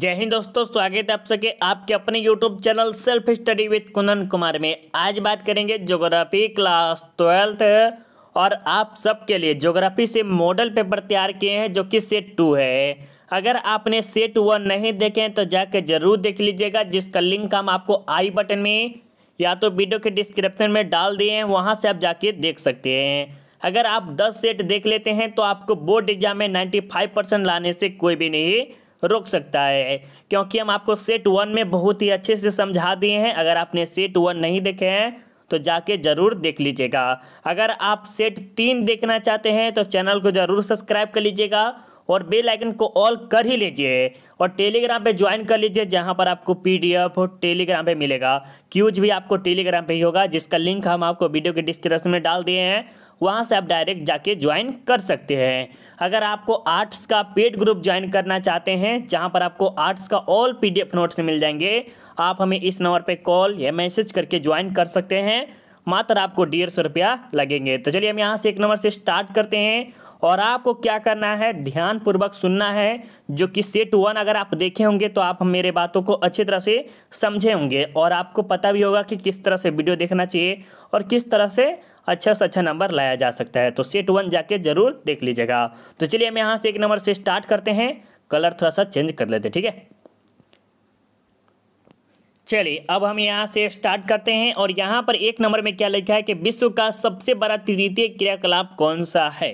जय हिंद दोस्तों स्वागत है आप सके आपके अपने YouTube channel self study with Kundan Kumar में आज बात करेंगे ज्योग्राफी क्लास ट्वेल्थ और आप सबके लिए ज्योग्राफी से मॉडल पेपर तैयार किए हैं जो कि सेट टू है अगर आपने सेट वन नहीं देखे हैं तो जाकर जरूर देख लीजिएगा जिसका लिंक हम आपको आई बटन में या तो वीडियो के डिस्क्रिप्शन में डाल दिए हैं वहाँ से आप जाके देख सकते हैं अगर आप दस सेट देख लेते हैं तो आपको बोर्ड एग्जाम में नाइन्टी फाइव परसेंट लाने से कोई भी नहीं रोक सकता है क्योंकि हम आपको सेट वन में बहुत ही अच्छे से समझा दिए हैं अगर आपने सेट वन नहीं देखे हैं तो जाके ज़रूर देख लीजिएगा अगर आप सेट तीन देखना चाहते हैं तो चैनल को ज़रूर सब्सक्राइब कर लीजिएगा और बेल आइकन को ऑल कर ही लीजिए और टेलीग्राम पे ज्वाइन कर लीजिए जहाँ पर आपको पीडीएफ और टेलीग्राम पे मिलेगा क्यूज भी आपको टेलीग्राम पे ही होगा जिसका लिंक हम आपको वीडियो के डिस्क्रिप्शन में डाल दिए हैं वहाँ से आप डायरेक्ट जाके ज्वाइन कर सकते हैं अगर आपको आर्ट्स का पेड ग्रुप ज्वाइन करना चाहते हैं जहाँ पर आपको आर्ट्स का ऑल पीडीएफ नोट्स मिल जाएंगे आप हमें इस नंबर पर कॉल या मैसेज करके ज्वाइन कर सकते हैं मात्र आपको डेढ़ सौ रुपया लगेंगे तो चलिए हम यहाँ से एक नंबर से स्टार्ट करते हैं और आपको क्या करना है ध्यानपूर्वक सुनना है जो कि सेट वन अगर आप देखे होंगे तो आप मेरे बातों को अच्छी तरह से समझे होंगे और आपको पता भी होगा कि किस तरह से वीडियो देखना चाहिए और किस तरह से अच्छा से अच्छा नंबर लाया जा सकता है तो सेट वन जाके ज़रूर देख लीजिएगा तो चलिए हम यहाँ से एक नंबर से स्टार्ट करते हैं कलर थोड़ा सा चेंज कर लेते ठीक है चलिए अब हम यहाँ से स्टार्ट करते हैं और यहाँ पर एक नंबर में क्या लिखा है कि विश्व का सबसे बड़ा तृतीय क्रियाकलाप कौन सा है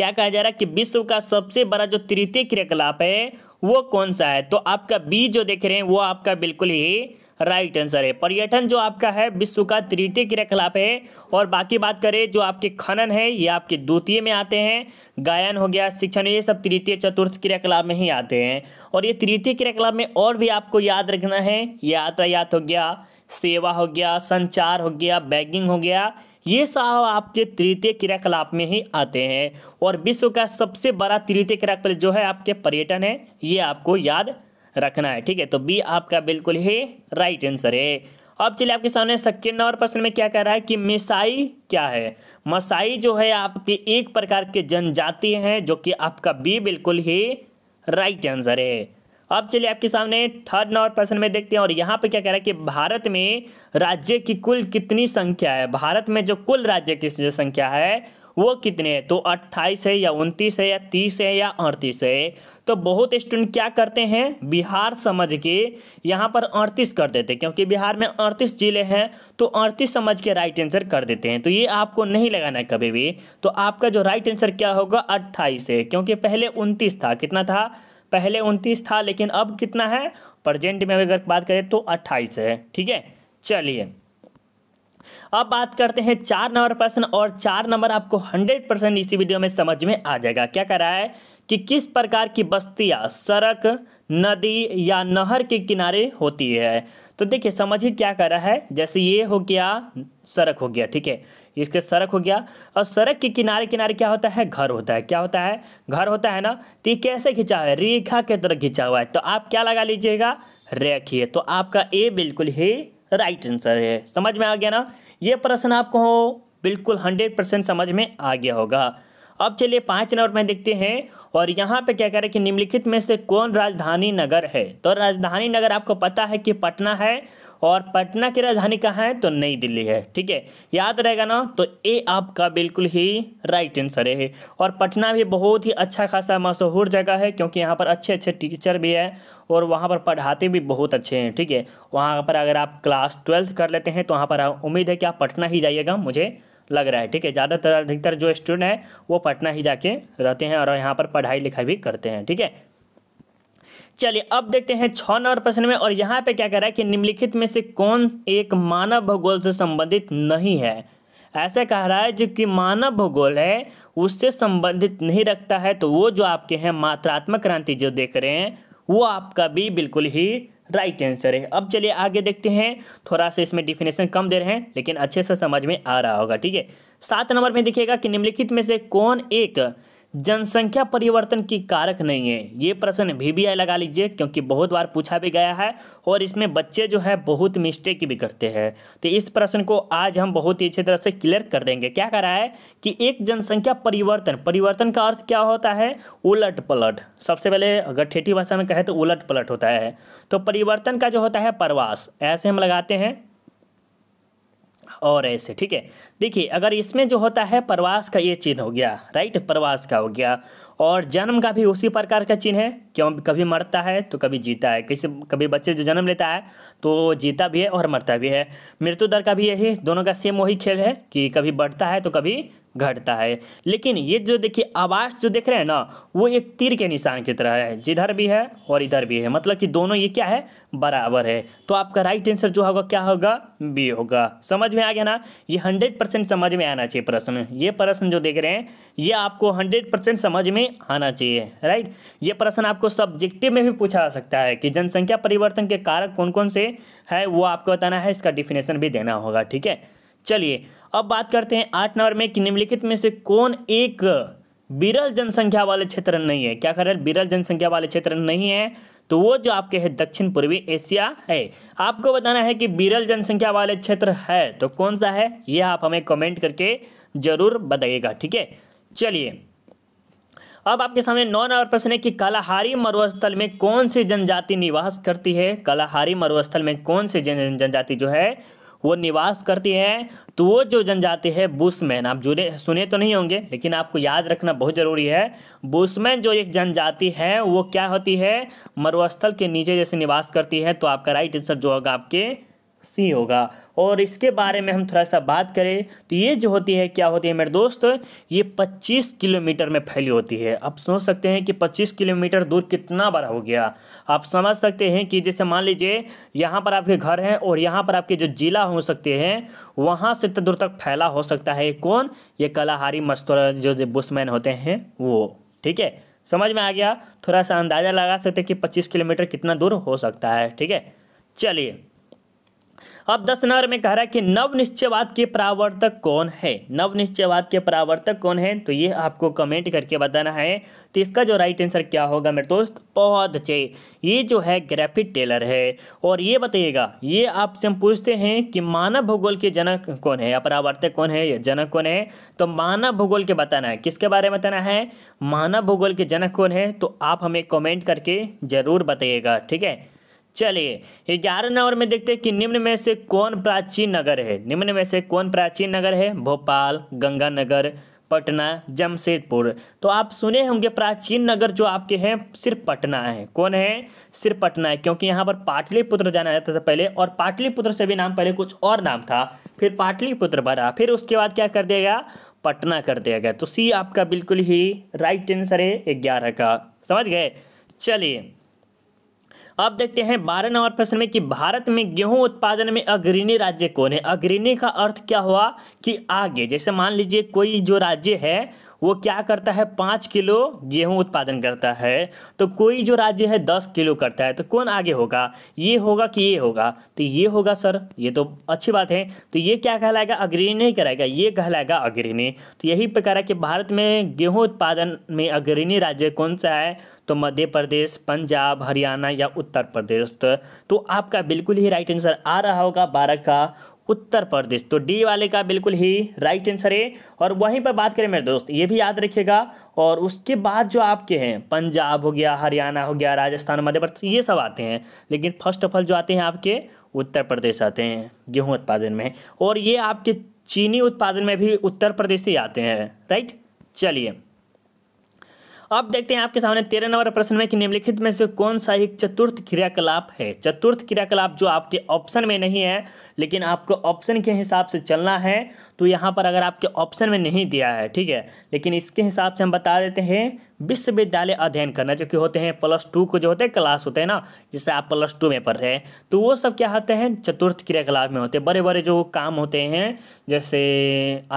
क्या कहा जा रहा है कि विश्व का सबसे बड़ा जो तृतीय क्रियाकलाप है वो कौन सा है तो आपका बी जो देख रहे हैं वो आपका बिल्कुल ही राइट आंसर है पर्यटन जो आपका है विश्व का तृतीय क्रियाकलाप है और बाकी बात करें जो आपके खनन है ये आपके द्वितीय में आते हैं गायन हो गया शिक्षण ये सब तृतीय चतुर्थ क्रियाकलाप में ही आते हैं और ये तृतीय क्रियाकलाप में और भी आपको याद रखना है यातायात हो गया सेवा हो गया संचार हो गया बैगिंग हो गया ये साहब आपके तृतीय क्रियाकलाप में ही आते हैं और विश्व का सबसे बड़ा तृतीय क्रियाकलाप जो है आपके पर्यटन है ये आपको याद रखना है ठीक है तो बी आपका बिल्कुल ही राइट आंसर है अब चलिए आपके सामने सेकेंड नंबर प्रश्न में क्या कह रहा है कि मिसाई क्या है मसाई जो है आपके एक प्रकार के जनजाति हैं जो कि आपका बी बिल्कुल ही राइट आंसर है अब चलिए आपके सामने थर्ड नंबर प्रश्न में देखते हैं और यहाँ पे क्या कह रहा है कि भारत में राज्य की कुल कितनी संख्या है भारत में जो कुल राज्य की जो संख्या है वो कितने हैं तो 28 है या 29 है या 30 है या 38 है तो बहुत स्टूडेंट क्या करते हैं बिहार समझ के यहाँ पर 38 कर देते हैं क्योंकि बिहार में 38 जिले हैं तो 38 समझ के राइट आंसर कर देते हैं तो ये आपको नहीं लगाना है कभी भी तो आपका जो राइट आंसर क्या होगा 28 है क्योंकि पहले 29 था कितना था पहले उनतीस था लेकिन अब कितना है प्रजेंट में अगर बात करें तो अट्ठाईस है ठीक है चलिए अब बात करते हैं चार नंबर प्रश्न और चार नंबर आपको हंड्रेड परसेंट इसी वीडियो में समझ में आ जाएगा क्या कह रहा है कि किस प्रकार की बस्तियां सड़क नदी या नहर के किनारे होती है तो देखिए समझिए क्या कर रहा है जैसे ये हो गया सड़क हो गया ठीक है इसके सड़क हो गया और सड़क के किनारे किनारे क्या होता है घर होता है क्या होता है घर होता है ना तो ये कैसे खिंचा हुआ है रेखा के तरह खिंचा हुआ है तो आप क्या लगा लीजिएगा रेखिए तो आपका ए बिल्कुल ही राइट आंसर है समझ में आ गया ना ये प्रश्न आपको बिल्कुल हंड्रेड परसेंट समझ में आ गया होगा अब चलिए पाँच नंबर में देखते हैं और यहाँ पे क्या कह रहे हैं कि निम्नलिखित में से कौन राजधानी नगर है तो राजधानी नगर आपको पता है कि पटना है और पटना की राजधानी कहाँ है तो नई दिल्ली है ठीक है याद रहेगा ना तो ए आपका बिल्कुल ही राइट आंसर है और पटना भी बहुत ही अच्छा खासा मशहूर जगह है क्योंकि यहाँ पर अच्छे अच्छे टीचर भी है और वहाँ पर पढ़ाते भी बहुत अच्छे हैं ठीक है वहाँ पर अगर आप क्लास ट्वेल्थ कर लेते हैं तो वहाँ पर उम्मीद है कि आप पटना ही जाइएगा मुझे लग रहा है ठीक है ज़्यादातर अधिकतर जो स्टूडेंट हैं वो पटना ही जाके रहते हैं और यहाँ पर पढ़ाई लिखाई भी करते हैं ठीक है चलिए अब देखते हैं छः नंबर प्रश्न में और यहाँ पे क्या कह रहा है कि निम्नलिखित में से कौन एक मानव भूगोल से संबंधित नहीं है ऐसा कह रहा है जो कि मानव भूगोल है उससे संबंधित नहीं रखता है तो वो जो आपके हैं मात्रात्मक क्रांति जो देख रहे हैं वो आपका भी बिल्कुल ही राइट आंसर है अब चलिए आगे देखते हैं थोड़ा सा इसमें डिफिनेशन कम दे रहे हैं लेकिन अच्छे से समझ में आ रहा होगा ठीक है सात नंबर में देखिएगा कि निम्नलिखित में से कौन एक जनसंख्या परिवर्तन की कारक नहीं है ये प्रश्न भी आई लगा लीजिए क्योंकि बहुत बार पूछा भी गया है और इसमें बच्चे जो है बहुत मिस्टेक भी करते हैं तो इस प्रश्न को आज हम बहुत ही अच्छी तरह से क्लियर कर देंगे क्या करा है कि एक जनसंख्या परिवर्तन परिवर्तन का अर्थ क्या होता है उलट पलट सबसे पहले अगर ठेठी भाषा में कहे तो उलट पलट होता है तो परिवर्तन का जो होता है प्रवास ऐसे हम लगाते हैं और ऐसे ठीक है देखिए अगर इसमें जो होता है प्रवास का ये चिन्ह हो गया राइट प्रवास का हो गया और जन्म का भी उसी प्रकार का चिन्ह है क्यों कभी मरता है तो कभी जीता है किसी कभी बच्चे जो जन्म लेता है तो जीता भी है और मरता भी है मृत्यु दर का भी यही दोनों का सेम वही खेल है कि कभी बढ़ता है तो कभी घटता है लेकिन ये जो देखिए आवास जो देख रहे हैं ना वो एक तीर के निशान की तरह है जिधर भी है और इधर भी है मतलब कि दोनों ये क्या है बराबर है तो आपका राइट आंसर जो होगा क्या होगा बी होगा समझ में आ गया ना ये हंड्रेड परसेंट समझ में आना चाहिए प्रश्न ये प्रश्न जो देख रहे हैं ये आपको हंड्रेड परसेंट समझ में आना चाहिए राइट ये प्रश्न आपको सब्जेक्टिव में भी पूछा जा सकता है कि जनसंख्या परिवर्तन के कारक कौन कौन से है वो आपको बताना है इसका डिफिनेशन भी देना होगा ठीक है चलिए अब बात करते हैं आठ नंबर में कि निम्नलिखित में से कौन एक बिरल जनसंख्या वाले क्षेत्र नहीं है क्या कर बिरल जनसंख्या वाले क्षेत्र नहीं है तो वो जो आपके है दक्षिण पूर्वी एशिया है आपको बताना है कि बिरल जनसंख्या वाले क्षेत्र है तो कौन सा है यह आप हमें कमेंट करके जरूर बताइएगा ठीक है चलिए अब आपके सामने नौ नंबर प्रश्न है कि कालाहारी मरुस्थल में कौन सी जनजाति निवास करती है कालाहारी मरुस्थल में कौन सी जनजाति जो है वो निवास करती हैं तो वो जो जनजाति है बुशमैन आप जुड़े सुने तो नहीं होंगे लेकिन आपको याद रखना बहुत ज़रूरी है बुशमैन जो एक जनजाति है वो क्या होती है मरुस्थल के नीचे जैसे निवास करती है तो आपका राइट आंसर जो होगा आपके सी होगा और इसके बारे में हम थोड़ा सा बात करें तो ये जो होती है क्या होती है मेरे दोस्त ये 25 किलोमीटर में फैली होती है आप सोच सकते हैं कि 25 किलोमीटर दूर कितना बड़ा हो गया आप समझ सकते हैं कि जैसे मान लीजिए यहाँ पर आपके घर हैं और यहाँ पर आपके जो जिला हो सकते हैं वहाँ से दूर तक फैला हो सकता है कौन ये कलाहारी मस्तूर जो, जो बुसमैन होते हैं वो ठीक है समझ में आ गया थोड़ा सा अंदाज़ा लगा सकते हैं कि पच्चीस किलोमीटर कितना दूर हो सकता है ठीक है चलिए अब दस नंबर में कह रहा है कि नव निश्चयवाद के प्रावर्तक कौन है नव निश्चयवाद के प्रावर्तक कौन है तो ये आपको कमेंट करके बताना है तो इसका जो राइट आंसर क्या होगा मेरे दोस्त बहुत अच्छे ये जो है ग्रेफिट टेलर है और ये बताइएगा ये आपसे हम पूछते हैं कि मानव भूगोल के जनक कौन है या प्रावर्तक कौन है या जनक कौन है तो मानव भूगोल के बताना है किसके बारे में बताना है मानव भूगोल के जनक कौन है तो आप हमें कॉमेंट करके ज़रूर बताइएगा ठीक है चलिए ग्यारह नंबर में देखते हैं कि निम्न में से कौन प्राचीन नगर है निम्न में से कौन प्राचीन नगर है भोपाल गंगानगर पटना जमशेदपुर तो आप सुने होंगे प्राचीन नगर जो आपके हैं सिर्फ पटना है कौन है सिर्फ पटना है क्योंकि यहाँ पर पाटलिपुत्र जाना जाता था पहले और पाटलिपुत्र से भी नाम पहले कुछ और नाम था फिर पाटलिपुत्र भरा फिर उसके बाद क्या कर दिया गया पटना कर दिया गया तो सी आपका बिल्कुल ही राइट आंसर है ग्यारह का समझ गए चलिए अब देखते हैं बारह नंबर प्रश्न में कि भारत में गेहूं उत्पादन में अग्रणी राज्य कौन है अग्रणी का अर्थ क्या हुआ कि आगे जैसे मान लीजिए कोई जो राज्य है वो क्या करता है पाँच किलो गेहूं उत्पादन करता है तो कोई जो राज्य है दस किलो करता है तो कौन आगे होगा ये होगा कि ये होगा तो ये होगा सर ये तो अच्छी बात है तो ये क्या कहलाएगा अग्रणी नहीं कराएगा ये कहलाएगा अग्रणी तो यही प्रकार है कि भारत में गेहूं उत्पादन में अग्रणी राज्य कौन सा है तो मध्य प्रदेश पंजाब हरियाणा या उत्तर प्रदेश तो, तो आपका बिल्कुल ही राइट आंसर आ रहा होगा बारह का उत्तर प्रदेश तो डी वाले का बिल्कुल ही राइट आंसर है और वहीं पर बात करें मेरे दोस्त ये भी याद रखिएगा और उसके बाद जो आपके हैं पंजाब हो गया हरियाणा हो गया राजस्थान मध्य प्रदेश ये सब आते हैं लेकिन फर्स्ट ऑफ ऑल जो आते हैं आपके उत्तर प्रदेश आते हैं गेहूँ उत्पादन में और ये आपके चीनी उत्पादन में भी उत्तर प्रदेश ही आते हैं राइट चलिए अब देखते हैं आपके सामने तेरह नंबर प्रश्न में कि निम्नलिखित में से कौन सा एक चतुर्थ क्रियाकलाप है चतुर्थ क्रियाकलाप जो आपके ऑप्शन में नहीं है लेकिन आपको ऑप्शन के हिसाब से चलना है तो यहाँ पर अगर आपके ऑप्शन में नहीं दिया है ठीक है लेकिन इसके हिसाब से हम बता देते हैं विश्वविद्यालय अध्ययन करना जो कि होते हैं प्लस टू को जो होते हैं क्लास होते हैं ना जिससे आप प्लस टू में पढ़ रहे हैं तो वो सब क्या होते हैं चतुर्थ क्रियाकलाप में होते हैं बड़े बड़े जो काम होते हैं जैसे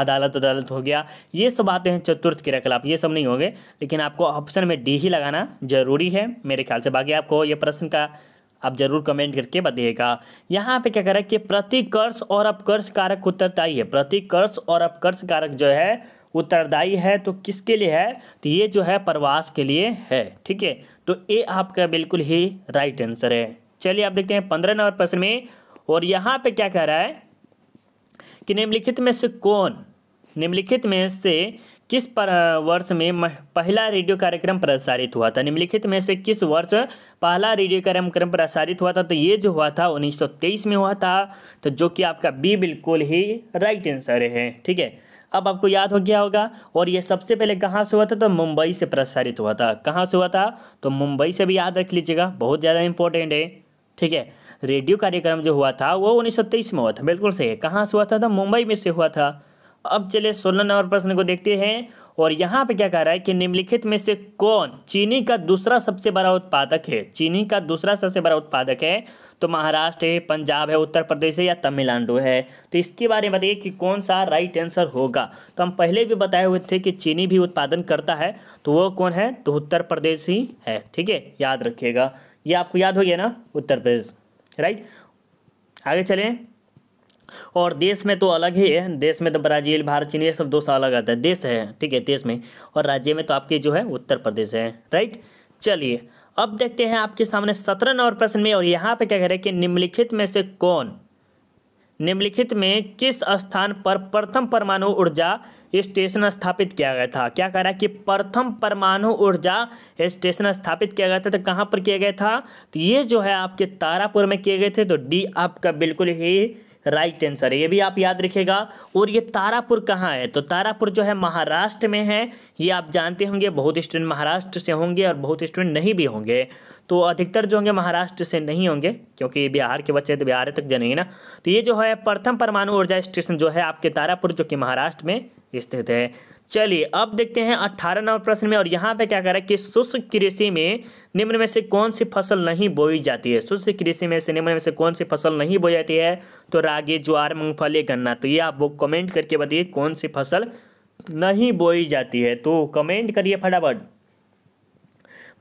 अदालत अदालत हो गया ये सब आते हैं चतुर्थ क्रियाकलाप ये सब नहीं होंगे लेकिन आपको ऑप्शन में डी ही लगाना जरूरी है मेरे ख्याल से बाकी आपको ये प्रश्न का आप जरूर कमेंट करके बताइएगा यहाँ पे क्या कह रहा है कि प्रतिकर्ष और अपकर्ष कारक उत्तरदायी है प्रतिकर्ष और अपकर्ष कारक जो है उत्तरदायी है तो किसके लिए है तो ये जो है प्रवास के लिए है ठीक है तो ए आपका बिल्कुल ही राइट आंसर है चलिए आप देखते हैं पंद्रह नंबर प्रश्न में और यहाँ पे क्या कह रहा है कि निम्नलिखित में से कौन निम्नलिखित में से किस पर वर्ष में पहला रेडियो कार्यक्रम प्रसारित हुआ था निम्नलिखित में से किस वर्ष पहला रेडियो कार्यक्रम प्रसारित हुआ था तो ये जो हुआ था 1923 में हुआ था तो जो कि आपका बी बिल्कुल ही राइट आंसर है ठीक है अब आपको याद हो गया होगा और ये सबसे पहले कहाँ से हुआ था तो मुंबई से प्रसारित हुआ था कहाँ से हुआ था तो मुंबई से भी याद रख लीजिएगा बहुत ज़्यादा इंपॉर्टेंट है ठीक है रेडियो कार्यक्रम जो हुआ था वो 1923 में हुआ था बिल्कुल सही है कहाँ से हुआ था तो मुंबई में से हुआ था अब चले सोलह नंबर प्रश्न को देखते हैं और यहाँ पे क्या कह रहा है कि निम्नलिखित में से कौन चीनी का दूसरा सबसे बड़ा उत्पादक है चीनी का दूसरा सबसे बड़ा उत्पादक है तो महाराष्ट्र है पंजाब है उत्तर प्रदेश है या तमिलनाडु है तो इसके बारे में बताइए कि कौन सा राइट आंसर होगा तो हम पहले भी बताए हुए थे कि चीनी भी उत्पादन करता है तो वो कौन है तो उत्तर प्रदेश ही है ठीक है याद रखिएगा ये आपको याद हो गया ना उत्तर प्रदेश राइट आगे चलें और देश में तो अलग ही है देश में तो ब्राज़ील भारत चीन ये सब दो सौ अलग आता है देश है ठीक है देश में और राज्य में तो आपके जो है उत्तर प्रदेश है राइट चलिए अब देखते हैं आपके सामने सत्रह नंबर प्रश्न में और यहाँ पे क्या कह रहे हैं कि निम्नलिखित में से कौन निम्नलिखित में किस स्थान पर प्रथम परमाणु ऊर्जा स्टेशन स्थापित किया गया था क्या कह रहा है कि प्रथम परमाणु ऊर्जा स्टेशन स्थापित किया गया था तो कहाँ पर किया गया था तो ये जो है आपके तारापुर में किए गए थे तो डी आपका बिल्कुल ही राइट आंसर है ये भी आप याद रखिएगा और ये तारापुर कहाँ है तो तारापुर जो है महाराष्ट्र में है ये आप जानते होंगे बहुत स्टूडेंट महाराष्ट्र से होंगे और बहुत स्टूडेंट नहीं भी होंगे तो अधिकतर जो होंगे महाराष्ट्र से नहीं होंगे क्योंकि बिहार के बच्चे तो बिहार तक जानेंगे ना तो ये जो है प्रथम परमाणु ऊर्जा स्टेशन जो है आपके तारापुर जो कि महाराष्ट्र में स्थित है चलिए अब देखते हैं अट्ठारह नंबर प्रश्न में और यहाँ पे क्या कह रहा है कि शुष्क कृषि में निम्न में से कौन सी फसल नहीं बोई जाती है शुष्क कृषि में से निम्न में से कौन सी फसल नहीं बोई जाती है तो रागी ज्वार मूंगफली गन्ना तो ये आप कमेंट करके बताइए कौन सी फसल नहीं बोई जाती है तो कमेंट करिए फटाफट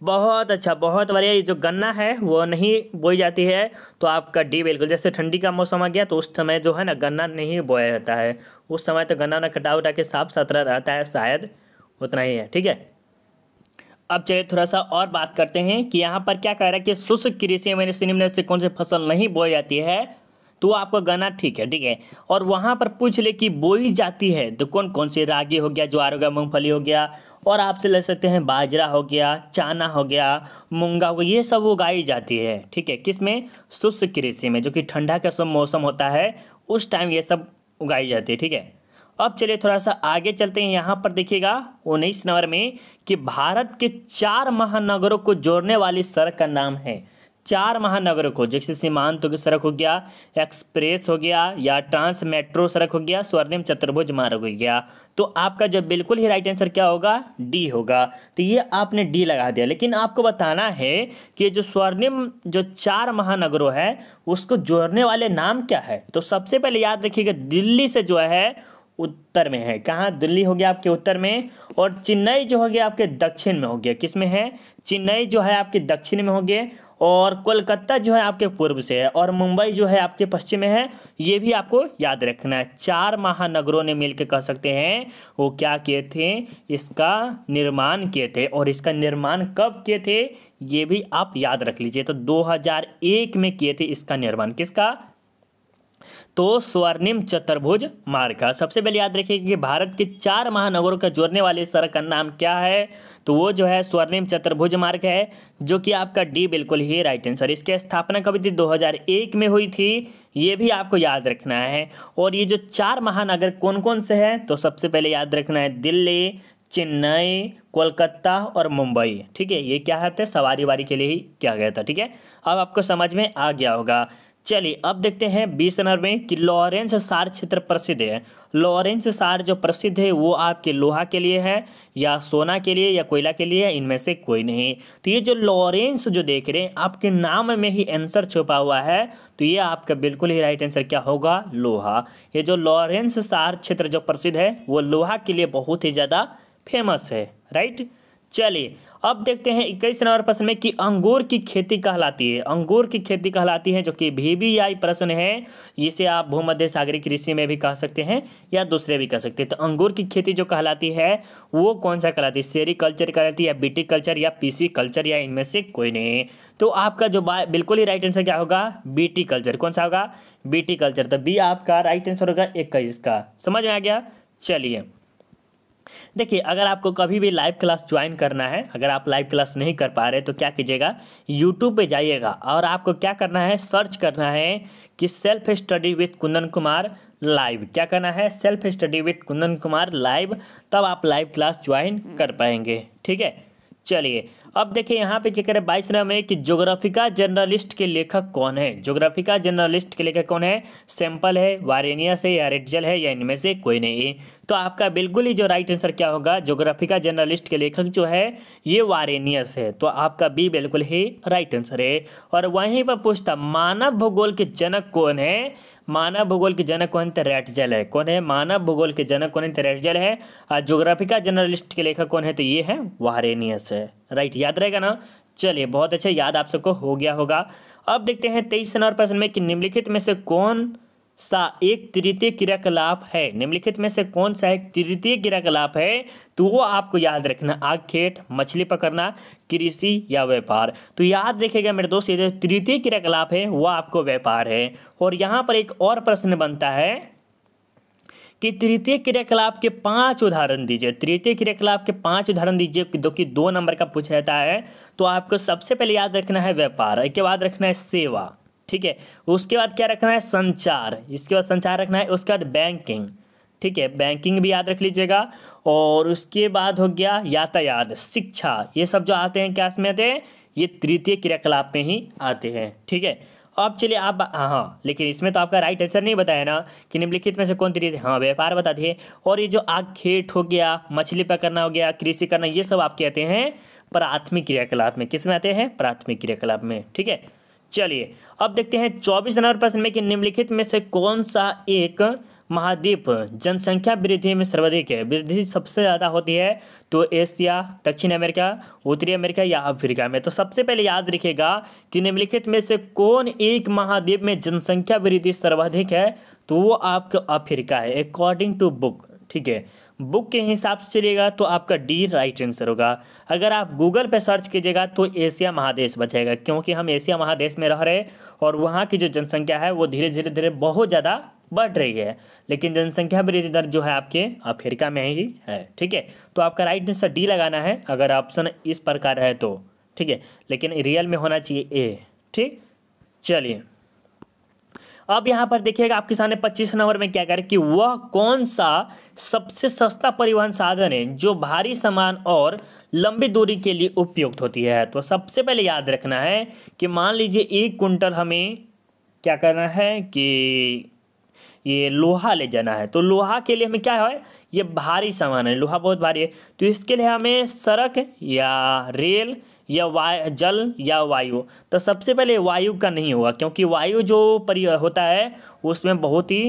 बहुत अच्छा बहुत बढ़िया ये जो गन्ना है वो नहीं बोई जाती है तो आपका डी बिल्कुल जैसे ठंडी का मौसम आ गया तो उस समय जो है ना गन्ना नहीं बोया जाता है उस समय तो गन्ना ना कटा उटा के साफ सुथरा रहता है शायद उतना ही है ठीक है अब चलिए थोड़ा सा और बात करते हैं कि यहाँ पर क्या कह रहा है कि शुष्क कृषि में निम्न से कौन सी फसल नहीं बोई जाती है तो आपका गाना ठीक है ठीक है और वहाँ पर पूछ ले कि बोई जाती है तो कौन कौन से रागी हो गया ज्वार हो गया मूँगफली हो गया और आपसे ले सकते हैं बाजरा हो गया चाना हो गया मूंगा हो गया ये सब उगाई जाती है ठीक है किस में शुष्क कृषि में जो कि ठंडा का सब मौसम होता है उस टाइम ये सब उगाई जाती है ठीक है अब चलिए थोड़ा सा आगे चलते हैं यहाँ पर देखिएगा उन्नीस नंबर में कि भारत के चार महानगरों को जोड़ने वाली सड़क का नाम है चार महानगरों को जैसे सीमांत तो सड़क हो गया एक्सप्रेस हो गया या ट्रांस मेट्रो सड़क हो गया स्वर्णिम चतुर्भुज मार्ग हो गया तो आपका जो बिल्कुल ही राइट आंसर क्या होगा डी होगा तो ये आपने डी लगा दिया लेकिन आपको बताना है कि जो स्वर्णिम जो चार महानगरों है उसको जोड़ने वाले नाम क्या है तो सबसे पहले याद रखिएगा दिल्ली से जो है उत्तर में है कहाँ दिल्ली हो गया आपके उत्तर में और चेन्नई जो हो गया आपके दक्षिण में हो गया किस में है चेन्नई जो है आपके दक्षिण में हो गए और कोलकाता जो है आपके पूर्व से है और मुंबई जो है आपके पश्चिम में है ये भी आपको याद रखना है चार महानगरों ने मिलकर कह सकते हैं वो क्या किए थे इसका निर्माण किए थे और इसका निर्माण कब किए थे ये भी आप याद रख लीजिए तो 2001 में किए थे इसका निर्माण किसका तो स्वर्णिम चतुर्भुज मार्ग का सबसे पहले याद रखिए कि भारत के चार महानगरों का जोड़ने वाले सड़क का नाम क्या है तो वो जो है स्वर्णिम चतुर्भुज मार्ग है जो कि आपका डी बिल्कुल ही राइट आंसर इसकी स्थापना कभी थी 2001 में हुई थी ये भी आपको याद रखना है और ये जो चार महानगर कौन कौन से हैं तो सबसे पहले याद रखना है दिल्ली चेन्नई कोलकाता और मुंबई ठीक है ये क्या है तो सवारी वारी के लिए ही क्या गया था ठीक है अब आपको समझ में आ गया होगा चलिए अब देखते हैं बीस नंबर में कि लॉरेंस सार क्षेत्र प्रसिद्ध है लॉरेंस सार जो प्रसिद्ध है वो आपके लोहा के लिए है या सोना के लिए या कोयला के लिए है इनमें से कोई नहीं तो ये जो लॉरेंस जो देख रहे हैं आपके नाम में ही आंसर छुपा हुआ है तो ये आपका बिल्कुल ही राइट आंसर क्या होगा लोहा ये जो लॉरेंस सार क्षेत्र जो प्रसिद्ध है वो लोहा के लिए बहुत ही ज़्यादा फेमस है राइट चलिए अब देखते हैं इक्कीस नंबर प्रश्न में कि अंगूर की खेती कहलाती है अंगूर की खेती कहलाती है जो कि वीवीआई प्रश्न है जिसे आप भूमध्य सागरी कृषि में भी कह सकते हैं या दूसरे भी कह सकते हैं तो अंगूर की खेती जो कहलाती है वो कौन सा कहलाती है सेरी कल्चर कहलाती है या बीटी कल्चर या पीसी कल्चर या इनमें से कोई नहीं तो आपका जो बिल्कुल ही राइट आंसर क्या होगा बीटी कल्चर कौन सा होगा बीटी कल्चर तो बी आपका राइट आंसर होगा इक्कीस का समझ में आ गया चलिए देखिए अगर आपको कभी भी लाइव क्लास ज्वाइन करना है अगर आप लाइव क्लास नहीं कर पा रहे तो क्या कीजिएगा यूट्यूब पे जाइएगा और आपको क्या करना है सर्च करना है कि self study with Kundan Kumar live क्या करना है self study with Kundan Kumar live तब आप लाइव क्लास ज्वाइन कर पाएंगे ठीक है चलिए अब देखिए यहाँ पे क्या करें बाईस नंबर में कि जोग्राफिका जर्नलिस्ट के लेखक कौन है जोग्राफिका जर्नलिस्ट के लेखक कौन है सैंपल है वारेनिया से या रेडजल है या इनमें से कोई नहीं तो आपका बिल्कुल ही जो राइट आंसर क्या होगा जोग्राफिका जर्नलिस्ट के लेखक जो है ये वारेनियस है तो आपका बी बिल्कुल ही राइट आंसर है और वहीं पर पूछता मानव भूगोल के जनक कौन है मानव भूगोल के जनक कौन है तो रेटजल है कौन है मानव भूगोल के जनक कौन है तो रेटजल है और जोग्राफिका जर्नलिस्ट के लेखक कौन है तो ये है वारेनियस है राइट याद रहेगा ना चलिए बहुत अच्छा याद आप सबको हो गया होगा अब देखते हैं तेईस नंबर प्रश्न में कि निम्नलिखित में से कौन सा एक तृतीय क्रियाकलाप है निम्नलिखित में से कौन सा एक तृतीय क्रियाकलाप है तो वो आपको याद रखना आग खेत मछली पकड़ना कृषि या व्यापार तो याद रखिएगा मेरे दोस्त ये जो तृतीय क्रियाकलाप है वह आपको व्यापार है और यहाँ पर एक और प्रश्न बनता है कि तृतीय क्रियाकलाप के पांच उदाहरण दीजिए तृतीय क्रियाकलाप के पांच उदाहरण दीजिए जो कि दो नंबर का पूछा जाता है तो आपको सबसे पहले याद रखना है व्यापार इसके बाद रखना है सेवा ठीक है उसके बाद क्या रखना है संचार इसके बाद संचार रखना है उसके बाद बैंकिंग ठीक है बैंकिंग भी याद रख लीजिएगा और उसके बाद हो गया यातायात शिक्षा ये सब जो आते हैं क्या इसमें आते हैं ये तृतीय क्रियाकलाप में ही आते हैं ठीक है अब चलिए आप हाँ, हाँ लेकिन इसमें तो आपका राइट आंसर नहीं बताया ना कि निम्नलिखित में से कौन तरीके हाँ व्यापार बता दिए और ये जो आग खेत हो गया मछली पकड़ना हो गया कृषि करना ये सब आप कहते हैं प्राथमिक क्रियाकलाप में किस में आते हैं प्राथमिक क्रियाकलाप में ठीक है चलिए अब देखते हैं चौबीस नंबर प्रश्न में कि निम्नलिखित में से कौन सा एक महाद्वीप जनसंख्या वृद्धि में सर्वाधिक है वृद्धि सबसे ज़्यादा होती है तो एशिया दक्षिण अमेरिका उत्तरी अमेरिका या अफ्रीका में तो सबसे पहले याद रखिएगा कि निम्नलिखित में से कौन एक महाद्वीप में जनसंख्या वृद्धि सर्वाधिक है तो वो आपका अफ्रीका है अकॉर्डिंग टू बुक ठीक है बुक के हिसाब से चलिएगा तो आपका डी राइट आंसर होगा अगर आप गूगल पर सर्च कीजिएगा तो एशिया महादेश बचेगा क्योंकि हम एशिया महादेश में रह रहे और वहाँ की जो जनसंख्या है वो धीरे धीरे धीरे बहुत ज़्यादा बढ़ रही है लेकिन जनसंख्या वृद्धि दर जो है आपके अफ्रीका में ही है ठीक है तो आपका राइट आंसर डी लगाना है अगर ऑप्शन इस प्रकार है तो ठीक है लेकिन रियल में होना चाहिए ए ठीक चलिए अब यहाँ पर देखिएगा आपके सामने पच्चीस नंबर में क्या करें कि वह कौन सा सबसे सस्ता परिवहन साधन है जो भारी सामान और लंबी दूरी के लिए उपयुक्त होती है तो सबसे पहले याद रखना है कि मान लीजिए एक कुंटल हमें क्या करना है कि ये लोहा ले जाना है तो लोहा के लिए हमें क्या है ये भारी सामान है लोहा बहुत भारी है तो इसके लिए हमें सड़क या रेल या वाय जल या वायु तो सबसे पहले वायु का नहीं होगा क्योंकि वायु जो परि होता है उसमें बहुत ही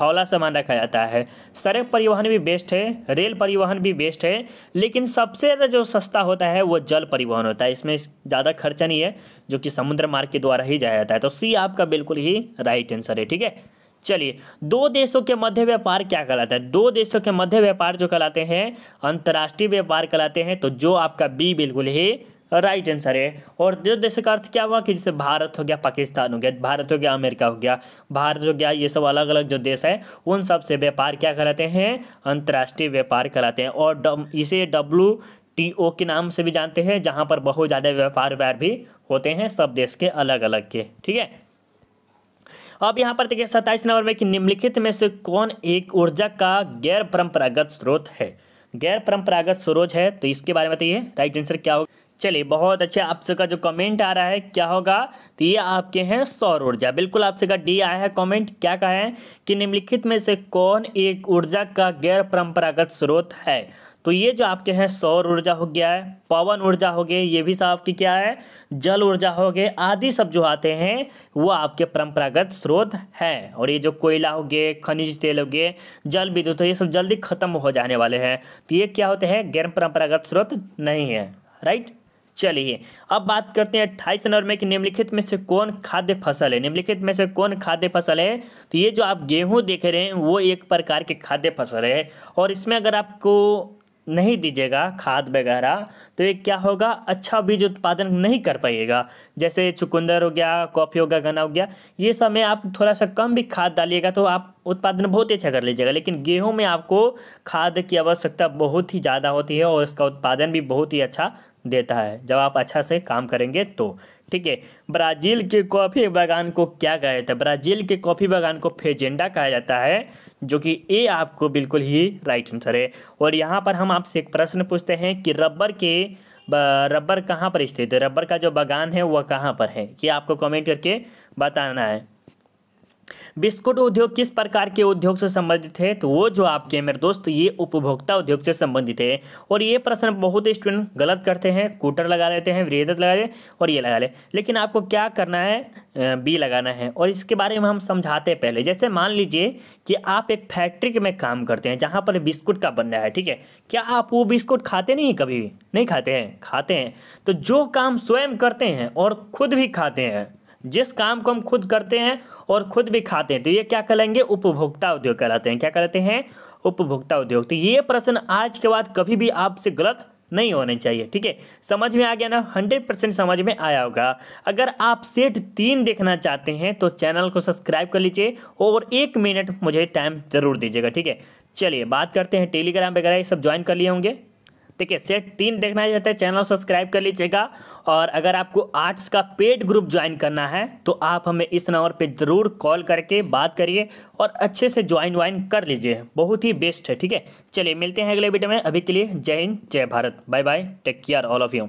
हौला सामान रखा जाता है सड़क परिवहन भी बेस्ट है रेल परिवहन भी बेस्ट है लेकिन सबसे ज़्यादा जो सस्ता होता है वो जल परिवहन होता है इसमें ज़्यादा खर्चा नहीं है जो कि समुद्र मार्ग के द्वारा ही जाया जाता है तो सी आपका बिल्कुल ही राइट आंसर है ठीक है चलिए दो देशों के मध्य व्यापार क्या कहलाता है दो देशों के मध्य व्यापार जो कहलाते हैं अंतर्राष्ट्रीय व्यापार कहलाते हैं तो जो आपका बी बिल्कुल ही राइट आंसर है और दो देशों का अर्थ क्या हुआ कि जैसे भारत हो गया पाकिस्तान हो गया भारत हो गया अमेरिका हो गया भारत हो गया ये सब अलग अलग जो देश है उन सब से व्यापार क्या कहलाते हैं अंतर्राष्ट्रीय व्यापार कहलाते हैं और इसे डब्लू टी ओ के नाम से भी जानते हैं जहाँ पर बहुत ज़्यादा व्यापार व्यापार भी होते हैं सब देश के अलग अलग के ठीक है अब यहाँ पर देखिए सत्ताईस नंबर में कि निम्नलिखित में से कौन एक ऊर्जा का गैर परंपरागत स्रोत है गैर परंपरागत स्रोत है तो इसके बारे में बताइए राइट आंसर क्या होगा चलिए बहुत अच्छा आप सबका जो कमेंट आ रहा है क्या होगा तो ये आपके हैं सौर ऊर्जा बिल्कुल आपसे का डी आया है कमेंट क्या कहा है कि निम्नलिखित में से कौन एक ऊर्जा का गैर परंपरागत स्रोत है तो ये जो आपके हैं सौर ऊर्जा हो गया है पवन ऊर्जा हो गए ये भी सब आपकी क्या है जल ऊर्जा हो गए आदि सब जो आते हैं वो आपके परंपरागत स्रोत है और ये जो कोयला हो गए खनिज तेल हो गए जल विद्युत तो ये सब जल्दी ख़त्म हो जाने वाले हैं तो ये क्या होते हैं गैर परंपरागत स्रोत नहीं है राइट चलिए अब बात करते हैं अट्ठाईस नंबर में कि निम्नलिखित में से कौन खाद्य फसल है निम्नलिखित में से कौन खाद्य फसल है तो ये जो आप गेहूं देख रहे हैं वो एक प्रकार के खाद्य फसल है और इसमें अगर आपको नहीं दीजिएगा खाद वगैरह तो ये क्या होगा अच्छा बीज उत्पादन नहीं कर पाइएगा जैसे चुकंदर हो गया कॉफ़ी हो गया गन्ना हो गया ये सब में आप थोड़ा सा कम भी खाद डालिएगा तो आप उत्पादन बहुत ही अच्छा कर लीजिएगा लेकिन गेहूँ में आपको खाद की आवश्यकता बहुत ही ज़्यादा होती है और उसका उत्पादन भी बहुत ही अच्छा देता है जब आप अच्छा से काम करेंगे तो ठीक है ब्राज़ील के कॉफ़ी बागान को क्या कहा जाता है ब्राज़ील के कॉफ़ी बागान को फेजेंडा कहा जाता है जो कि ए आपको बिल्कुल ही राइट आंसर है और यहाँ पर हम आपसे एक प्रश्न पूछते हैं कि रबर के रबर कहाँ पर स्थित है रबर का जो बागान है वह कहाँ पर है ये आपको कमेंट करके बताना है बिस्कुट उद्योग किस प्रकार के उद्योग से संबंधित है तो वो जो आपके मेरे दोस्त ये उपभोक्ता उद्योग से संबंधित है और ये प्रश्न बहुत स्टूडेंट गलत करते हैं कूटर लगा लेते हैं वृहदत लगा ले और ये लगा ले लेकिन आपको क्या करना है बी लगाना है और इसके बारे में हम समझाते हैं पहले जैसे मान लीजिए कि आप एक फैक्ट्री में काम करते हैं जहाँ पर बिस्कुट का बन रहा है ठीक है क्या आप वो बिस्कुट खाते नहीं कभी नहीं खाते हैं खाते हैं तो जो काम स्वयं करते हैं और खुद भी खाते हैं जिस काम को हम खुद करते हैं और खुद भी खाते हैं तो ये क्या कहलाएंगे उपभोक्ता उद्योग कहलाते हैं क्या कहलाते हैं उपभोक्ता उद्योग तो ये प्रश्न आज के बाद कभी भी आपसे गलत नहीं होने चाहिए ठीक है समझ में आ गया ना हंड्रेड परसेंट समझ में आया होगा अगर आप सेट तीन देखना चाहते हैं तो चैनल को सब्सक्राइब कर लीजिए और एक मिनट मुझे टाइम ज़रूर दीजिएगा ठीक है चलिए बात करते हैं टेलीग्राम वगैरह ये सब ज्वाइन कर लिए होंगे ठीक है सेट तीन देखना चाहते हैं चैनल सब्सक्राइब कर लीजिएगा और अगर आपको आर्ट्स का पेड ग्रुप ज्वाइन करना है तो आप हमें इस नंबर पे ज़रूर कॉल करके बात करिए और अच्छे से ज्वाइन व्वाइन कर लीजिए बहुत ही बेस्ट है ठीक है चलिए मिलते हैं अगले वीडियो में अभी के लिए जय हिंद जय Bharat bye bye take care all of you